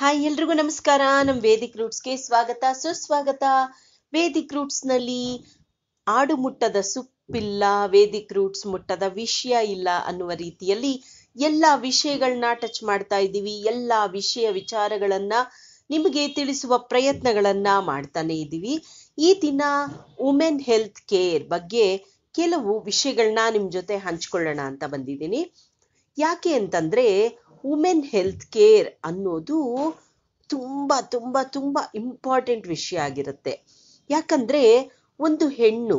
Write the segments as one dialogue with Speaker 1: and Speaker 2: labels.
Speaker 1: hi ಎಲ್ರಿಗೂ ನಮಸ್ಕಾರ ನಮ್ ವೇದಿಕ್ ರೂಟ್ಸ್ಗೆ ಸ್ವಾಗತ ಸುಸ್ವಾಗತ ವೇದಿಕ್ ರೂಟ್ಸ್ನಲ್ಲಿ ಆಡು ಮುಟ್ಟದ ಸುಪ್ಪಿಲ್ಲ ವೇದಿಕ್ ರೂಟ್ಸ್ ಮುಟ್ಟದ ವಿಷಯ ಇಲ್ಲ ಅನ್ನುವ ರೀತಿಯಲ್ಲಿ ಎಲ್ಲ ವಿಷಯಗಳನ್ನ ಟಚ್ ಮಾಡ್ತಾ ಇದ್ದೀವಿ ಎಲ್ಲಾ ವಿಷಯ ವಿಚಾರಗಳನ್ನ ನಿಮಗೆ ತಿಳಿಸುವ ಪ್ರಯತ್ನಗಳನ್ನ ಮಾಡ್ತಾನೆ ಇದ್ದೀವಿ ಈ ದಿನ ವುಮೆನ್ ಹೆಲ್ತ್ ಕೇರ್ ಬಗ್ಗೆ ಕೆಲವು ವಿಷಯಗಳನ್ನ ನಿಮ್ ಜೊತೆ ಹಂಚ್ಕೊಳ್ಳೋಣ ಅಂತ ಬಂದಿದ್ದೀನಿ ಯಾಕೆ ಅಂತಂದ್ರೆ ವುಮೆನ್ ಹೆಲ್ತ್ ಕೇರ್ ಅನ್ನೋದು ತುಂಬ ತುಂಬ ತುಂಬ ಇಂಪಾರ್ಟೆಂಟ್ ವಿಷಯ ಆಗಿರುತ್ತೆ ಯಾಕಂದ್ರೆ ಒಂದು ಹೆಣ್ಣು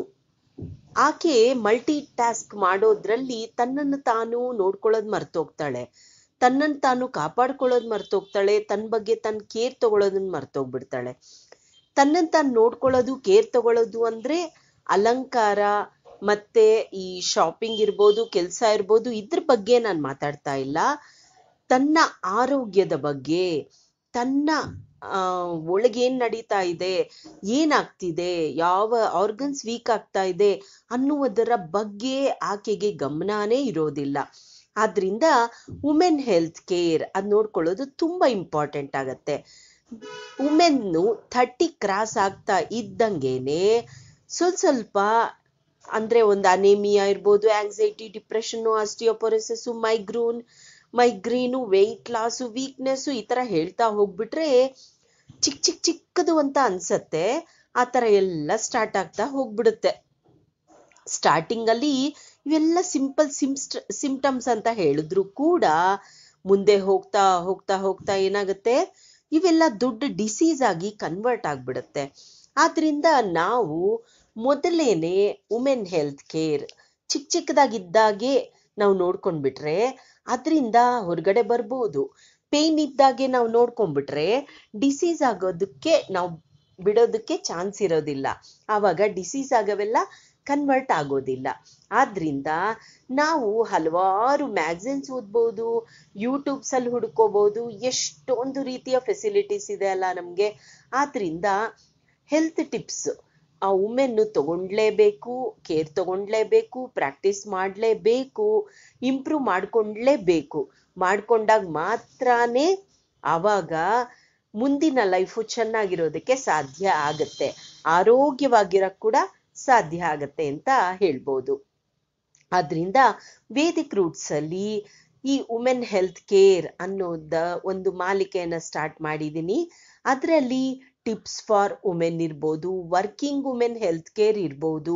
Speaker 1: ಆಕೆ ಮಲ್ಟಿ ಟಾಸ್ಕ್ ಮಾಡೋದ್ರಲ್ಲಿ ತನ್ನನ್ನು ತಾನು ನೋಡ್ಕೊಳ್ಳೋದು ಮರ್ತೋಗ್ತಾಳೆ ತನ್ನನ್ನು ತಾನು ಕಾಪಾಡ್ಕೊಳ್ಳೋದು ಮರ್ತೋಗ್ತಾಳೆ ತನ್ನ ಬಗ್ಗೆ ತನ್ನ ಕೇರ್ ತಗೊಳ್ಳೋದನ್ನ ಮರ್ತೋಗ್ಬಿಡ್ತಾಳೆ ತನ್ನನ್ ತಾನು ನೋಡ್ಕೊಳ್ಳೋದು ಕೇರ್ ತಗೊಳ್ಳೋದು ಅಂದ್ರೆ ಅಲಂಕಾರ ಮತ್ತೆ ಈ ಶಾಪಿಂಗ್ ಇರ್ಬೋದು ಕೆಲಸ ಇರ್ಬೋದು ಇದ್ರ ಬಗ್ಗೆ ನಾನು ಮಾತಾಡ್ತಾ ಇಲ್ಲ ತನ್ನ ಆರೋಗ್ಯದ ಬಗ್ಗೆ ತನ್ನ ಒಳಗೇನ್ ನಡೀತಾ ಇದೆ ಏನಾಗ್ತಿದೆ ಯಾವ ಆರ್ಗನ್ಸ್ ವೀಕ್ ಆಗ್ತಾ ಇದೆ ಅನ್ನುವುದರ ಬಗ್ಗೆ ಆಕೆಗೆ ಗಮನನೇ ಇರೋದಿಲ್ಲ ಆದ್ರಿಂದ ವುಮೆನ್ ಹೆಲ್ತ್ ಕೇರ್ ಅದ್ ನೋಡ್ಕೊಳ್ಳೋದು ತುಂಬಾ ಇಂಪಾರ್ಟೆಂಟ್ ಆಗತ್ತೆ ವುಮೆನ್ನು ಥರ್ಟಿ ಕ್ರಾಸ್ ಆಗ್ತಾ ಇದ್ದಂಗೆನೆ ಸ್ವಲ್ಪ ಸ್ವಲ್ಪ ಅಂದ್ರೆ ಒಂದು ಅನೇಮಿಯಾ ಇರ್ಬೋದು anxiety depression osteoporosis migraine migraine weight loss weakness ಈ ಥರ ಹೇಳ್ತಾ ಹೋಗ್ಬಿಟ್ರೆ ಚಿಕ್ಕ ಚಿಕ್ಕ ಚಿಕ್ಕದು ಅಂತ ಅನ್ಸತ್ತೆ ಆ ಥರ ಎಲ್ಲ ಸ್ಟಾರ್ಟ್ ಆಗ್ತಾ ಹೋಗ್ಬಿಡುತ್ತೆ ಸ್ಟಾರ್ಟಿಂಗಲ್ಲಿ ಇವೆಲ್ಲ ಸಿಂಪಲ್ ಸಿಮ್ಸ್ಟ್ ಸಿಂಪ್ಟಮ್ಸ್ ಅಂತ ಹೇಳಿದ್ರು ಕೂಡ ಮುಂದೆ ಹೋಗ್ತಾ ಹೋಗ್ತಾ ಹೋಗ್ತಾ ಏನಾಗುತ್ತೆ ಇವೆಲ್ಲ ದೊಡ್ಡ ಡಿಸೀಸ್ ಆಗಿ ಕನ್ವರ್ಟ್ ಆಗ್ಬಿಡುತ್ತೆ ಆದ್ರಿಂದ ನಾವು ಮೊದಲೇನೆ ವುಮೆನ್ ಹೆಲ್ತ್ ಕೇರ್ ಚಿಕ್ಕ ಚಿಕ್ಕದಾಗಿದ್ದಾಗೆ ನಾವು ನೋಡ್ಕೊಂಡ್ಬಿಟ್ರೆ ಅದರಿಂದ ಹೊರಗಡೆ ಬರ್ಬೋದು ಪೇಯ್ನ್ ಇದ್ದಾಗೆ ನಾವು ನೋಡ್ಕೊಂಡ್ಬಿಟ್ರೆ ಡಿಸೀಸ್ ಆಗೋದಕ್ಕೆ ನಾವು ಬಿಡೋದಕ್ಕೆ ಚಾನ್ಸ್ ಇರೋದಿಲ್ಲ ಆವಾಗ ಡಿಸೀಸ್ ಆಗವೆಲ್ಲ ಕನ್ವರ್ಟ್ ಆಗೋದಿಲ್ಲ ಆದ್ರಿಂದ ನಾವು ಹಲವಾರು ಮ್ಯಾಗ್ಝಿನ್ಸ್ ಓದ್ಬೋದು ಯೂಟ್ಯೂಬ್ಸಲ್ಲಿ ಹುಡ್ಕೋಬಹುದು ಎಷ್ಟೊಂದು ರೀತಿಯ ಫೆಸಿಲಿಟೀಸ್ ಇದೆ ಅಲ್ಲ ನಮಗೆ ಆದ್ರಿಂದ ಹೆಲ್ತ್ ಟಿಪ್ಸ್ ಆ ಉಮೆನ್ನು ತಗೊಂಡ್ಲೇಬೇಕು ಕೇರ್ ತಗೊಂಡ್ಲೇಬೇಕು ಪ್ರಾಕ್ಟೀಸ್ ಮಾಡಲೇಬೇಕು ಇಂಪ್ರೂವ್ ಮಾಡ್ಕೊಂಡ್ಲೇಬೇಕು ಮಾಡ್ಕೊಂಡಾಗ ಮಾತ್ರನೇ ಆವಾಗ ಮುಂದಿನ ಲೈಫು ಚೆನ್ನಾಗಿರೋದಕ್ಕೆ ಸಾಧ್ಯ ಆಗತ್ತೆ ಆರೋಗ್ಯವಾಗಿರಕ್ ಕೂಡ ಸಾಧ್ಯ ಆಗತ್ತೆ ಅಂತ ಹೇಳ್ಬೋದು ಆದ್ರಿಂದ ವೇದಿಕ್ ರೂಟ್ಸ್ ಅಲ್ಲಿ ಈ ವುಮೆನ್ ಹೆಲ್ತ್ ಕೇರ್ ಅನ್ನೋದ ಒಂದು ಮಾಲಿಕೆಯನ್ನ ಸ್ಟಾರ್ಟ್ ಮಾಡಿದ್ದೀನಿ ಅದರಲ್ಲಿ ಟಿಪ್ಸ್ ಫಾರ್ ವುಮೆನ್ ಇರ್ಬೋದು ವರ್ಕಿಂಗ್ ವುಮೆನ್ ಹೆಲ್ತ್ ಕೇರ್ ಇರ್ಬೋದು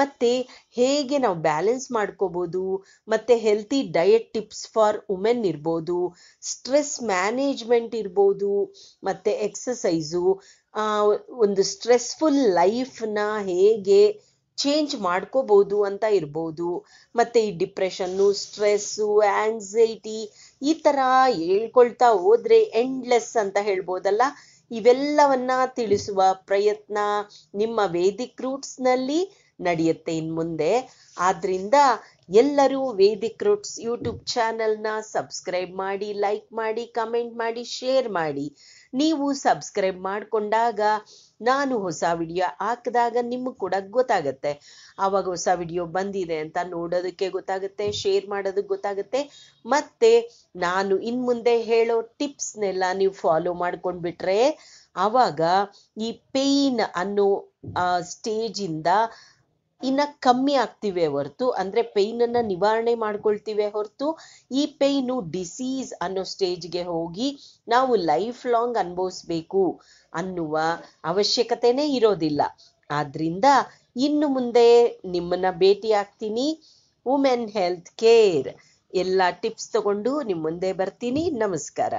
Speaker 1: ಮತ್ತು ಹೇಗೆ ನಾವು ಬ್ಯಾಲೆನ್ಸ್ ಮಾಡ್ಕೋಬೋದು ಮತ್ತು healthy diet tips for women ಇರ್ಬೋದು ಸ್ಟ್ರೆಸ್ ಮ್ಯಾನೇಜ್ಮೆಂಟ್ ಇರ್ಬೋದು ಮತ್ತು ಎಕ್ಸಸೈಸು ಒಂದು ಸ್ಟ್ರೆಸ್ಫುಲ್ ಲೈಫ್ನ ಹೇಗೆ ಚೇಂಜ್ ಮಾಡ್ಕೋಬೋದು ಅಂತ ಇರ್ಬೋದು ಮತ್ತು ಈ ಡಿಪ್ರೆಷನ್ನು ಸ್ಟ್ರೆಸ್ಸು ಆ್ಯಂಗ್ಸೈಟಿ ಈ ಥರ ಹೇಳ್ಕೊಳ್ತಾ ಹೋದ್ರೆ ಎಂಡ್ಲೆಸ್ ಅಂತ ಹೇಳ್ಬೋದಲ್ಲ ಇವೆಲ್ಲವನ್ನ ತಿಳಿಸುವ ಪ್ರಯತ್ನ ನಿಮ್ಮ ವೇದಿಕ್ ನಲ್ಲಿ ನಡೆಯುತ್ತೆ ಇನ್ ಮುಂದೆ ಆದ್ರಿಂದ ಎಲ್ಲರೂ ವೇದಿಕ್ ರೂಟ್ಸ್ ಯೂಟ್ಯೂಬ್ ಚಾನೆಲ್ನ ಸಬ್ಸ್ಕ್ರೈಬ್ ಮಾಡಿ ಲೈಕ್ ಮಾಡಿ ಕಮೆಂಟ್ ಮಾಡಿ ಶೇರ್ ಮಾಡಿ ನೀವು ಸಬ್ಸ್ಕ್ರೈಬ್ ಮಾಡಿಕೊಂಡಾಗ ನಾನು ಹೊಸ ವಿಡಿಯೋ ಹಾಕಿದಾಗ ನಿಮ್ಗೆ ಕೂಡ ಗೊತ್ತಾಗುತ್ತೆ ಆವಾಗ ಹೊಸ ವಿಡಿಯೋ ಬಂದಿದೆ ಅಂತ ನೋಡೋದಕ್ಕೆ ಗೊತ್ತಾಗುತ್ತೆ ಶೇರ್ ಮಾಡೋದಕ್ಕೆ ಗೊತ್ತಾಗುತ್ತೆ ಮತ್ತೆ ನಾನು ಇನ್ಮುಂದೆ ಮುಂದೆ ಹೇಳೋ ಟಿಪ್ಸ್ನೆಲ್ಲ ನೀವು ಫಾಲೋ ಮಾಡ್ಕೊಂಡ್ಬಿಟ್ರೆ ಆವಾಗ ಈ ಪೇಯ್ನ್ ಅನ್ನೋ ಸ್ಟೇಜಿಂದ ಇನ್ನ ಕಮ್ಮಿ ಆಗ್ತಿವೆ ಹೊರತು ಅಂದ್ರೆ ಅನ್ನ ನಿವಾರಣೆ ಮಾಡ್ಕೊಳ್ತೀವಿ ಹೊರತು ಈ ಪೇಯ್ನು ಡಿಸೀಸ್ ಅನ್ನೋ ಸ್ಟೇಜ್ಗೆ ಹೋಗಿ ನಾವು ಲೈಫ್ ಲಾಂಗ್ ಅನುಭವಿಸ್ಬೇಕು ಅನ್ನುವ ಅವಶ್ಯಕತೆನೇ ಇರೋದಿಲ್ಲ ಆದ್ರಿಂದ ಇನ್ನು ಮುಂದೆ ನಿಮ್ಮನ್ನ ಭೇಟಿ ಆಗ್ತೀನಿ ವುಮೆನ್ ಹೆಲ್ತ್ ಕೇರ್ ಎಲ್ಲ ಟಿಪ್ಸ್ ತಗೊಂಡು ನಿಮ್ಮ ಮುಂದೆ ಬರ್ತೀನಿ ನಮಸ್ಕಾರ